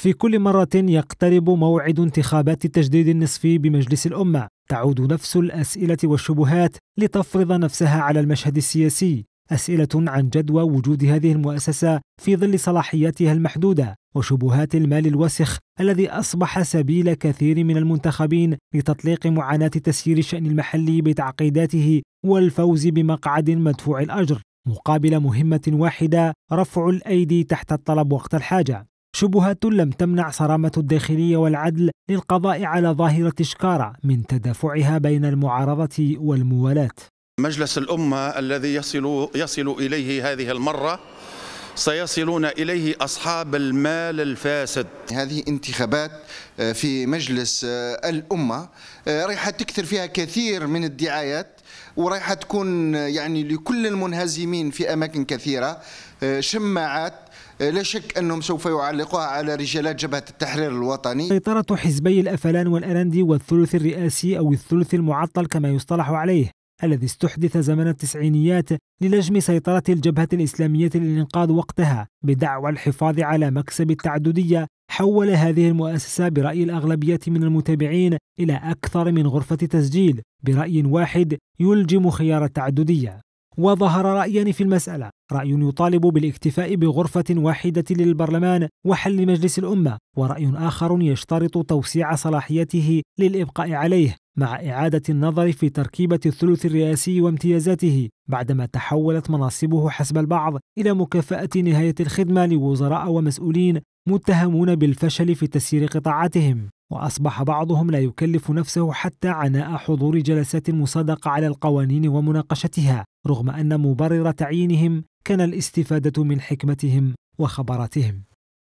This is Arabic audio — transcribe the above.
في كل مرة يقترب موعد انتخابات التجديد النصفي بمجلس الأمة تعود نفس الأسئلة والشبهات لتفرض نفسها على المشهد السياسي أسئلة عن جدوى وجود هذه المؤسسة في ظل صلاحياتها المحدودة وشبهات المال الوسخ الذي أصبح سبيل كثير من المنتخبين لتطليق معاناة تسيير الشأن المحلي بتعقيداته والفوز بمقعد مدفوع الأجر مقابل مهمة واحدة رفع الأيدي تحت الطلب وقت الحاجة شبهات لم تمنع صرامة الداخلية والعدل للقضاء على ظاهرة شكارة من تدافعها بين المعارضة والموالاة مجلس الأمة الذي يصل, يصل إليه هذه المرة سيصلون إليه أصحاب المال الفاسد هذه انتخابات آه، في مجلس آه، الأمة آه، راح تكثر فيها كثير من الدعايات ورايحة تكون يعني لكل المنهزمين في أماكن كثيرة آه، شماعات آه، لا شك أنهم سوف يعلقوها على رجالات جبهة التحرير الوطني سيطرة حزبي الأفلان والأرندي والثلث الرئاسي أو الثلث المعطل كما يصطلح عليه الذي استحدث زمن التسعينيات للجم سيطرة الجبهة الإسلامية للإنقاذ وقتها بدعوى الحفاظ على مكسب التعددية تحول هذه المؤسسة برأي الأغلبية من المتابعين إلى أكثر من غرفة تسجيل برأي واحد يلجم خيار التعددية وظهر رأيان في المسألة رأي يطالب بالاكتفاء بغرفة واحدة للبرلمان وحل مجلس الأمة ورأي آخر يشترط توسيع صلاحيته للإبقاء عليه مع إعادة النظر في تركيبة الثلث الرئاسي وامتيازاته بعدما تحولت مناصبه حسب البعض إلى مكافأة نهاية الخدمة لوزراء ومسؤولين متهمون بالفشل في تسيير قطاعاتهم وأصبح بعضهم لا يكلف نفسه حتى عناء حضور جلسات مصادقة على القوانين ومناقشتها رغم أن مبرر تعيينهم كان الاستفادة من حكمتهم وخبراتهم